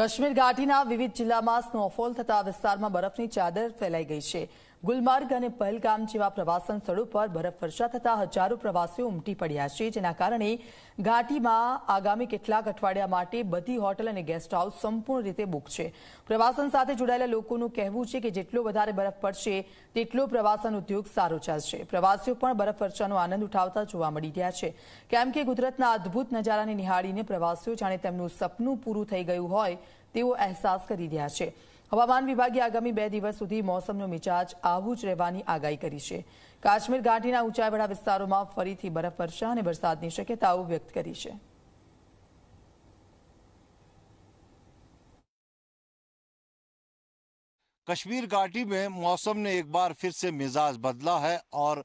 કાશ્મીર ઘાટીના વિવિધ જિલ્લામાં સ્નોફોલ થતા વિસ્તારમાં બરફની ચાદર ફેલાઈ ગઈ છે ગુલમર્ગ અને પહેલગામ જેવા પ્રવાસન સ્થળો પર બરફવર્ષા થતાં હજારો પ્રવાસીઓ ઉમટી પડ્યા છે જેના કારણે ઘાટીમાં આગામી કેટલાક અઠવાડિયા માટે બધી હોટલ અને ગેસ્ટ હાઉસ સંપૂર્ણ રીતે બુક છે પ્રવાસન સાથે જોડાયેલા લોકોનું કહેવું છે કે જેટલો વધારે બરફ પડશે તેટલો પ્રવાસન ઉદ્યોગ સારો ચાલશે પ્રવાસીઓ પણ બરફવર્ષાનો આનંદ ઉઠાવતા જોવા મળી રહ્યા છે કેમ કે ગુજરાતના અદ્ભુત નજારાને નિહાળીને પ્રવાસીઓ જાણે તેમનું સપનું પૂરું થઈ ગયું હોય તેવો અહેસાસ કરી રહ્યા છે अबमान विभागि आगामी 2 दिवस સુધી મોસમનો મિજાજ આવું જ રહેવાની આગાહી કરી છે કાશ્મીર ગાટીના ઉંચાઈવાળા વિસ્તારોમાં ફરીથી બરફ વર્ષા અને વરસાદની શક્યતાઓ વ્યક્ત કરી છે Kashmir Ghati mein mausam ne ek baar fir se mizaj badla hai aur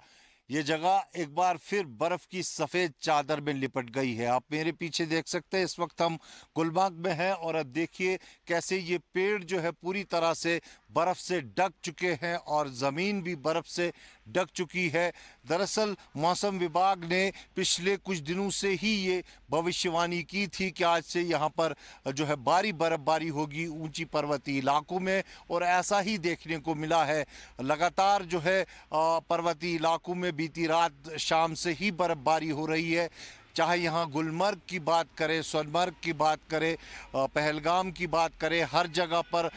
ये जगह एक बार फिर बर्फ़ की सफ़ेद चादर में लिपट गई है आप मेरे पीछे देख सकते हैं इस वक्त हम गुलबाग में हैं और अब देखिए कैसे ये पेड़ जो है पूरी तरह से बर्फ़ से ढक चुके हैं और ज़मीन भी बर्फ़ से ढक चुकी है दरअसल मौसम विभाग ने पिछले कुछ दिनों से ही ये भविष्यवाणी की थी कि आज से यहाँ पर जो है भारी बर्फ़बारी होगी ऊंची पर्वतीय इलाकों में और ऐसा ही देखने को मिला है लगातार जो है पर्वतीय इलाकों में बीती रात शाम से ही बर्फ़बारी हो रही है चाहे यहाँ गुलमर्ग की बात करें सोनमर्ग की बात करें पहलगाम की बात करें हर जगह पर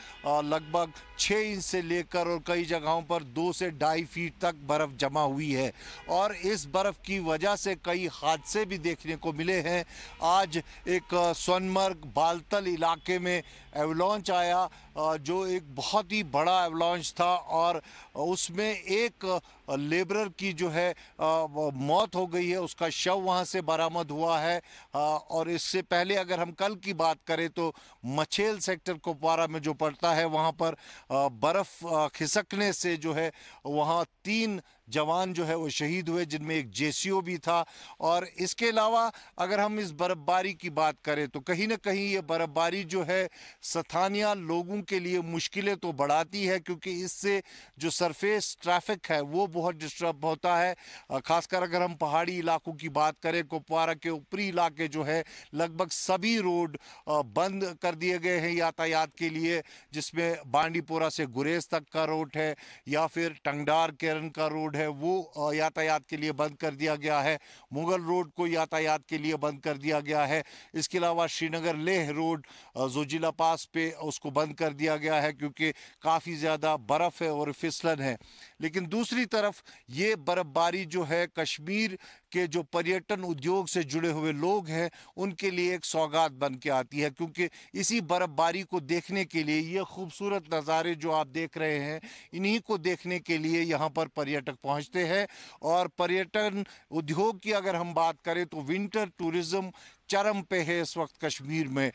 लगभग छः इंच से लेकर और कई जगहों पर दो से ढाई फीट तक बर्फ़ जमा हुई है और इस बर्फ़ की वजह से कई हादसे भी देखने को मिले हैं आज एक सोनमर्ग बालतल इलाके में एवलॉन्च आया जो एक बहुत ही बड़ा एवलॉन्च था और उसमें एक लेबरर की जो है मौत हो गई है उसका शव वहाँ से बरामद हुआ है और इससे पहले अगर हम कल की बात करें तो मछेल सेक्टर कुपवारा में जो पड़ता है वहाँ पर बर्फ़ खिसकने से जो है वहाँ तीन जवान जो है वो शहीद हुए जिनमें एक जे भी था और इसके अलावा अगर हम इस बर्फबारी की बात करें तो कहीं ना कहीं ये बर्फबारी जो है स्थानीय लोगों के लिए मुश्किलें तो बढ़ाती है क्योंकि इससे जो सरफेस ट्रैफिक है वो बहुत डिस्टर्ब होता है खासकर अगर हम पहाड़ी इलाकों की बात करें कुपवारा के ऊपरी इलाके जो है लगभग सभी रोड बंद कर दिए गए हैं यातायात के लिए जिसमें बांडीपोरा से गुरेज तक का रोड है या फिर टंगडार केरन का रोड है वो यातायात के लिए बंद कर दिया गया है मुगल रोड को यातायात के लिए बंद कर दिया गया है इसके अलावा श्रीनगर लेह रोड जिला पास पे उसको बंद कर दिया गया है क्योंकि काफ़ी ज़्यादा बर्फ़ है और फिसलन है लेकिन दूसरी तरफ ये बर्फ़बारी जो है कश्मीर के जो पर्यटन उद्योग से जुड़े हुए लोग हैं उनके लिए एक सौगात बन के आती है क्योंकि इसी बर्फ़बारी को देखने के लिए ये खूबसूरत नज़ारे जो आप देख रहे हैं इन्हीं को देखने के लिए यहाँ पर पर्यटक पहुँचते हैं और पर्यटन उद्योग की अगर हम बात करें तो विंटर टूरिज़्म चरम पे है इस वक्त कश्मीर में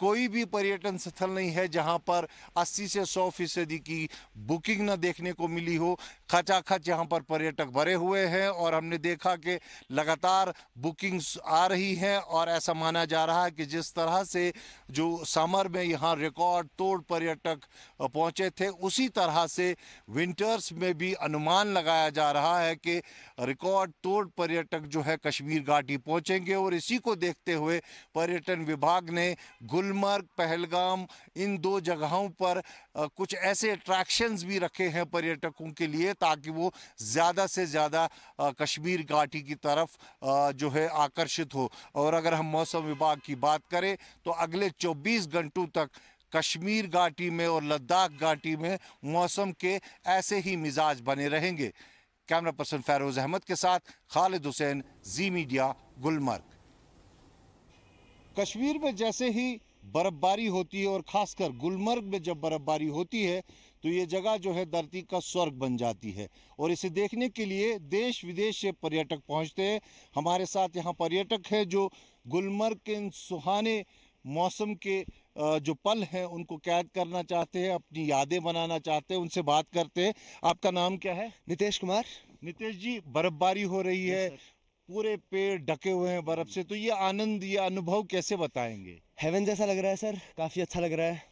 कोई भी पर्यटन स्थल नहीं है जहां पर 80 से 100 फीसदी की बुकिंग न देखने को मिली हो खचाखच यहां पर पर्यटक भरे हुए हैं और हमने देखा कि लगातार बुकिंग्स आ रही हैं और ऐसा माना जा रहा है कि जिस तरह से जो समर में यहाँ रिकॉर्ड तोड़ पर्यटक पहुँचे थे उसी तरह से विंटर्स में भी अनुमान लगाया जा रहा है कि रिकॉर्ड तोड़ पर्यटक जो है कश्मीर घाटी पहुँचेंगे और इसी को देखते हुए पर्यटन विभाग ने गुल गुलमर्ग पहलगाम इन दो जगहों पर कुछ ऐसे अट्रैक्शंस भी रखे हैं पर्यटकों के लिए ताकि वो ज़्यादा से ज़्यादा कश्मीर घाटी की तरफ जो है आकर्षित हो और अगर हम मौसम विभाग की बात करें तो अगले 24 घंटों तक कश्मीर घाटी में और लद्दाख घाटी में मौसम के ऐसे ही मिजाज बने रहेंगे कैमरा पर्सन फैरोज अहमद के साथ खालिद हुसैन जी मीडिया गुलमर्ग कश्मीर में जैसे ही बर्फ़बारी होती है और ख़ासकर गुलमर्ग में जब बर्फ़बारी होती है तो ये जगह जो है धरती का स्वर्ग बन जाती है और इसे देखने के लिए देश विदेश से पर्यटक पहुंचते हैं हमारे साथ यहाँ पर्यटक है जो गुलमर्ग के इन सुहाने मौसम के जो पल हैं उनको कैद करना चाहते हैं अपनी यादें बनाना चाहते हैं उनसे बात करते हैं आपका नाम क्या है नितेश कुमार नितेश जी बर्फबारी हो रही है पूरे पेड़ ढके हुए हैं बर्फ से तो ये आनंद ये अनुभव कैसे बताएंगे हेवन जैसा लग रहा है सर काफ़ी अच्छा लग रहा है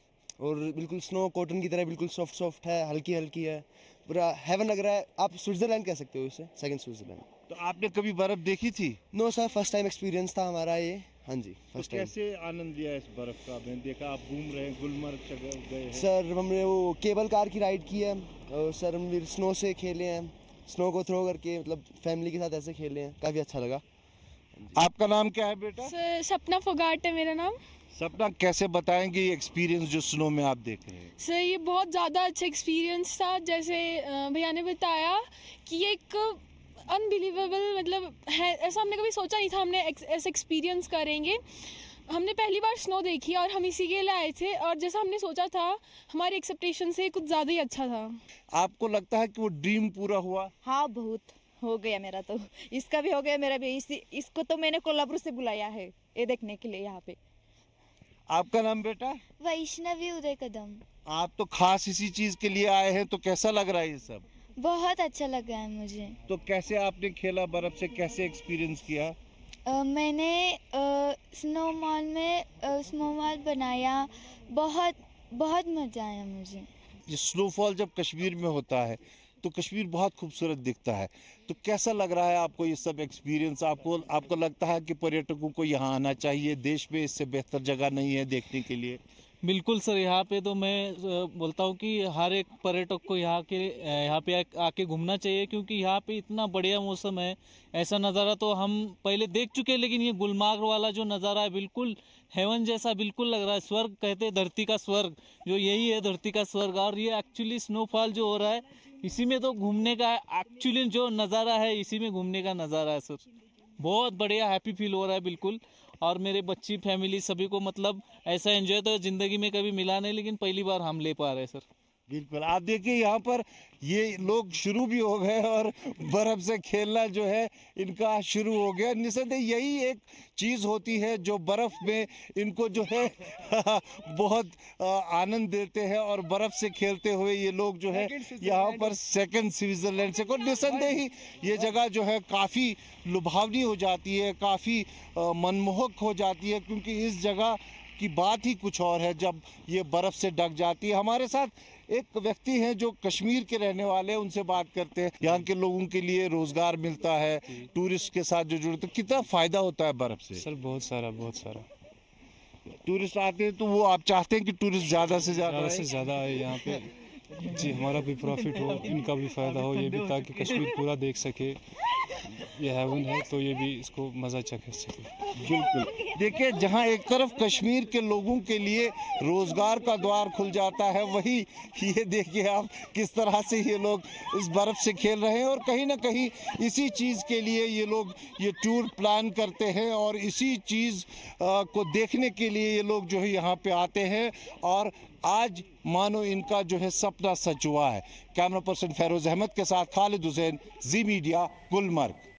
और बिल्कुल स्नो कॉटन की तरह बिल्कुल सॉफ्ट सॉफ्ट है हल्की हल्की है पूरा हेवन लग रहा है आप स्विट्ज़रलैंड कह सकते हो इसे सेकंड स्विट्ज़रलैंड तो आपने कभी बर्फ़ देखी थी no sir first time experience था हमारा ये हाँ जी फर्स्ट तो कैसे आनंद लिया इस बर्फ़ का मैंने देखा आप घूम रहे हैं गुलमर्ग गए सर हमने वो केबल कार की राइड की है और सर हम स्नो से खेले हैं स्नो को थ्रो करके मतलब फैमिली के साथ ऐसे खेले हैं काफ़ी अच्छा लगा हाँ आपका नाम क्या है बेटा सर सपना फोगाट है मेरा नाम सपना कैसे बताएंगे ये एक्सपीरियंस जो स्नो में आप देख रहे हैं सर ये बहुत ज़्यादा अच्छा एक्सपीरियंस था जैसे भैया ने बताया कि एक अनबिलीवेबल मतलब है ऐसा हमने कभी सोचा नहीं था हमने ऐसा एक्सपीरियंस करेंगे हमने पहली बार स्नो देखी और हम इसी के लिए आए थे और जैसा हमने सोचा था हमारे एक्सपेक्टेशन से कुछ ज़्यादा ही अच्छा था आपको लगता है कि वो ड्रीम पूरा हुआ हाँ बहुत हो गया मेरा तो इसका भी हो गया मेरा भी इसी इसको तो मैंने कोल्हापुर से बुलाया है ये देखने के लिए यहाँ पे आपका नाम बेटा वैष्णवी उदय कदम आप तो खास इसी चीज के लिए आए हैं तो कैसा लग रहा है ये सब बहुत अच्छा लग रहा है मुझे तो कैसे आपने खेला बर्फ से कैसे एक्सपीरियंस किया आ, मैंने स्नोमॉल में स्नोमॉल बनाया बहुत बहुत मज़ा आया मुझे स्नोफॉल जब कश्मीर में होता है तो कश्मीर बहुत खूबसूरत दिखता है तो कैसा लग रहा है आपको ये सब एक्सपीरियंस आपको आपको लगता है कि पर्यटकों को यहाँ आना चाहिए देश में इससे बेहतर जगह नहीं है देखने के लिए बिल्कुल सर यहाँ पे तो मैं बोलता हूँ कि हर एक पर्यटक को यहाँ के यहाँ पे आके घूमना चाहिए क्योंकि यहाँ पे इतना बढ़िया मौसम है ऐसा नज़ारा तो हम पहले देख चुके हैं लेकिन ये गुलमार्ग वाला जो नज़ारा है बिल्कुल हेवन जैसा बिल्कुल लग रहा है स्वर्ग कहते हैं धरती का स्वर्ग जो यही है धरती का स्वर्ग और ये एक्चुअली स्नोफॉल जो हो रहा है इसी में तो घूमने का एक्चुअली जो नज़ारा है इसी में घूमने का नज़ारा है सर बहुत बढ़िया हैप्पी फील हो रहा है बिल्कुल और मेरे बच्ची फैमिली सभी को मतलब ऐसा एंजॉय तो ज़िंदगी में कभी मिला नहीं लेकिन पहली बार हम ले पा रहे हैं सर बिल्कुल आप देखिए यहाँ पर ये लोग शुरू भी हो गए और बर्फ़ से खेलना जो है इनका शुरू हो गया निसंदेह यही एक चीज़ होती है जो बर्फ़ में इनको जो है बहुत आनंद देते हैं और बर्फ़ से खेलते हुए ये लोग जो है यहाँ पर सेकंड स्विट्ज़रलैंड से को निसंदेह ही ये जगह जो है काफ़ी लुभावनी हो जाती है काफ़ी मनमोहक हो जाती है क्योंकि इस जगह की बात ही कुछ और है जब ये बर्फ़ से ढक जाती है हमारे साथ एक व्यक्ति हैं जो कश्मीर के रहने वाले हैं उनसे बात करते हैं यहाँ के लोगों के लिए रोजगार मिलता है टूरिस्ट के साथ जो जुड़े तो कितना फायदा होता है बर्फ से सर बहुत सारा बहुत सारा टूरिस्ट आते हैं तो वो आप चाहते हैं कि टूरिस्ट ज्यादा से ज्यादा से ज्यादा आए यहाँ पे जी हमारा भी प्रॉफिट हो इनका भी फायदा हो ये भी ताकि कश्मीर पूरा देख सके ये हेवन है तो ये भी इसको मज़ा चख अच्छा सके बिल्कुल देखिए जहाँ एक तरफ कश्मीर के लोगों के लिए रोज़गार का द्वार खुल जाता है वही ये देखिए आप किस तरह से ये लोग इस बर्फ़ से खेल रहे हैं और कहीं ना कहीं इसी चीज़ के लिए ये लोग ये टूर प्लान करते हैं और इसी चीज़ को देखने के लिए ये लोग जो है यहाँ पे आते हैं और आज मानो इनका जो है सपना सच हुआ है कैमरा पर्सन फैरोज अहमद के साथ खालिद हुसैन जी मीडिया गुलमर्ग